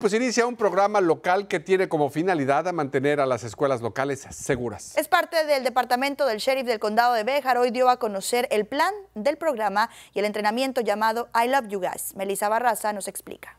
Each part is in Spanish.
Pues inicia un programa local que tiene como finalidad a mantener a las escuelas locales seguras. Es parte del departamento del sheriff del condado de Béjar. Hoy dio a conocer el plan del programa y el entrenamiento llamado I Love You Guys. Melissa Barraza nos explica.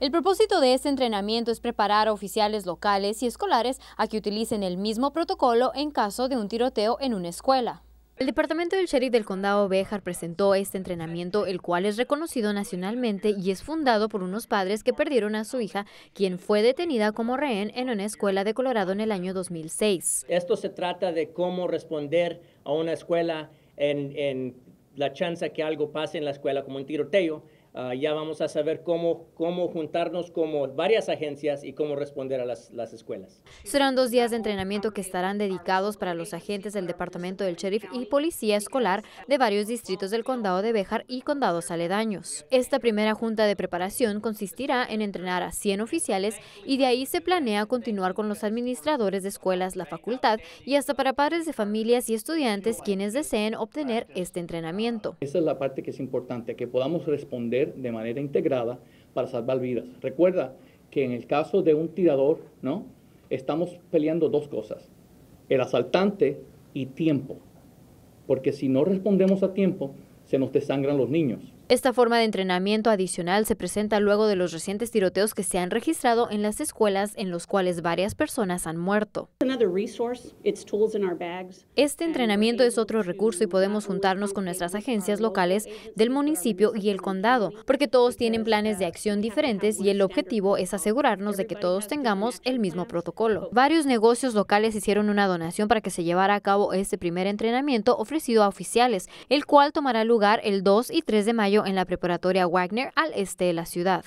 El propósito de este entrenamiento es preparar a oficiales locales y escolares a que utilicen el mismo protocolo en caso de un tiroteo en una escuela. El Departamento del Sheriff del Condado Béjar presentó este entrenamiento, el cual es reconocido nacionalmente y es fundado por unos padres que perdieron a su hija, quien fue detenida como rehén en una escuela de Colorado en el año 2006. Esto se trata de cómo responder a una escuela en, la chance que algo pase en la escuela como un tiroteo Ah, ya vamos a saber cómo, cómo juntarnos como varias agencias y cómo responder a las, las, escuelas. Serán dos días de entrenamiento que estarán dedicados para los agentes del Departamento del Sheriff y Policía Escolar de varios distritos del Condado de Béjar y condados aledaños. Esta primera junta de preparación consistirá en entrenar a 100 oficiales y de ahí se planea continuar con los administradores de escuelas, la facultad y hasta para padres de familias y estudiantes quienes deseen obtener este entrenamiento. Esa es la parte que es importante, que podamos responder de manera integrada para salvar vidas. Recuerda que en el caso de un tirador, ¿no? Estamos peleando dos cosas, el asaltante y tiempo, porque si no respondemos a tiempo, se nos desangran los niños. Esta forma de entrenamiento adicional se presenta luego de los recientes tiroteos que se han registrado en las escuelas en los cuales varias personas han muerto. Este entrenamiento es otro recurso y podemos juntarnos con nuestras agencias locales del municipio y el condado, porque todos tienen planes de acción diferentes y el objetivo es asegurarnos de que todos tengamos el mismo protocolo. Varios negocios locales hicieron una donación para que se llevara a cabo este primer entrenamiento ofrecido a oficiales, el cual tomará lugar el 2 y 3 de mayo en la preparatoria Wagner al este de la ciudad.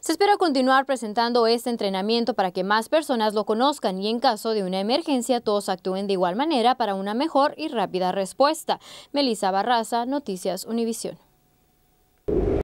Se espera continuar presentando este entrenamiento para que más personas lo conozcan y en caso de una emergencia todos actúen de igual manera para una mejor y rápida respuesta. Melissa Barraza, Noticias Univisión.